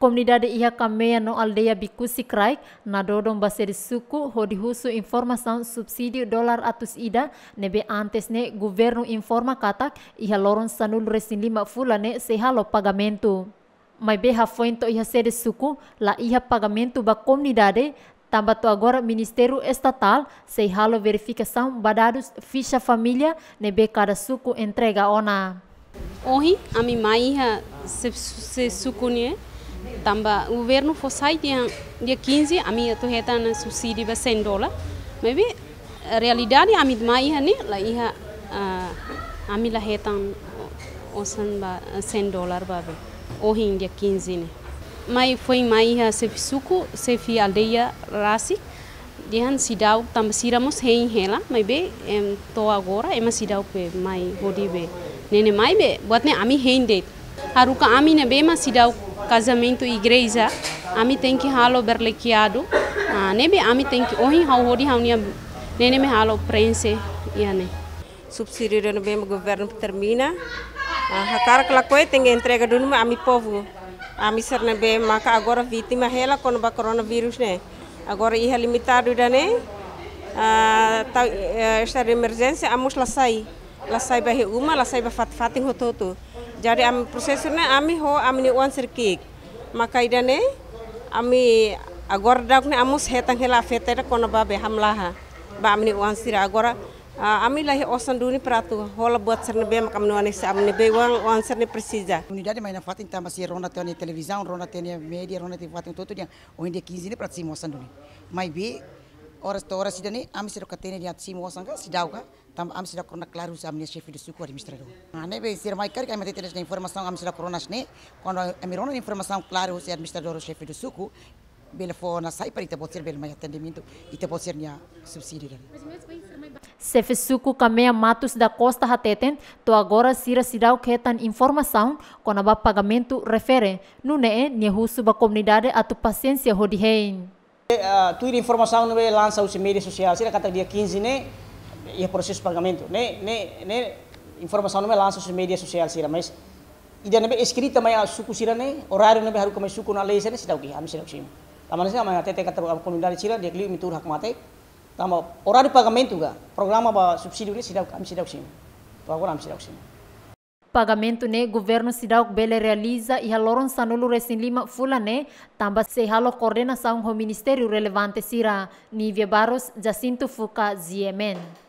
Comunidade Ihacameia no aldeia Bikusikrai, na dodom baseri suku hodi husu informação subsídio dólar atus ida, nebe antes ne governo informa katak ia loron sanul resin lima fulane sehalo pagamento. Mai beha fointo iha sede suku, la ia pagamento ba comunidade, tamba to agora Ministério Estatal, sehalo verificação badados ficha família, nebe cada suku entrega ona. Ohi, ami mai iha se, se suku nie, tamba governo fo sai dia, dia 15 ami minha tu reta na subsídio 100 dola maybe vi a realidade a minha mãe né lá ia a minha hetan osan ba 100 dolar ba be o hin dia 15 ni mai foi mai ha se fisuku se fi aldeia rasi dihan sidau tamba siramos hein hela maybe em to agora ema sidau pe mai bodi be nene mai be buatne ami hein de haruka ami ne be ma sidau casamento igreja ami tenki halo berlekiado ah, nebe ami tenki ohi hau hori haunia nene me halo prense iane subsídio do bem governo termina ah, a cara que lá coi tem entrega do nome ami povo ami ser nebe maka agora vítima hela com o coronavírus né agora ia limitado da né ah, tá, eh, esta emergência amos lá sai lá sai ba uma lá sai ba fatin hototo যারে prosesnya প্রশাসনে ho হো আমি ওয়ান maka idane ami agora dak ne amus hetang hela fetera kono babe hamlaha, ha ba amni wan sira agora ami lahi osan duni pratu hola buat serne be makam nuane sa amni be wan wan serne precisa unidade maina fatin tama si rona rona media rona tene fatin tudo dia onde 15 ne pratu si mosan duni mai be ora to ora sidani am sira katene ni atsi mo sanga sidauga tam am sira corona claro sam ni chefe de suco administrador ane ah, be sira mai car que amete tenes informação am sira corona sne quando amirona informação claro se administrador chefe de suco bela fona sai para ita poder bela mai atendimento te ita poder nia subsídio Cefesuco Camea Matos da Costa Hateten, to agora sira sidau ketan informação quando a pagamento refere, nune é niehusu ba comunidade atu paciência hodihein. Twitter ah, informação não é lança os mídias sosial sira kata dia 15 né? E proses processo de pagamento, ne ne Né? Informação be lansa usi media sosial sociais, será, mas ida be escrita maya suku sira ne horário be haru kami suku na lei sira sida ki ami sira sim tamana sira maya tete kata komunidade sira dia kliu mitur hak mate tama horário pagamento ga programa ba sih ne kami sih sida sih, to agora ami sida sih. pagamento ne né? governo sidau Bele realiza e haloron sanulu resin lima fula ne né? tamba se halo coordenação ho ministério relevante sira Nívia Barros Jacinto Fuca Ziemen.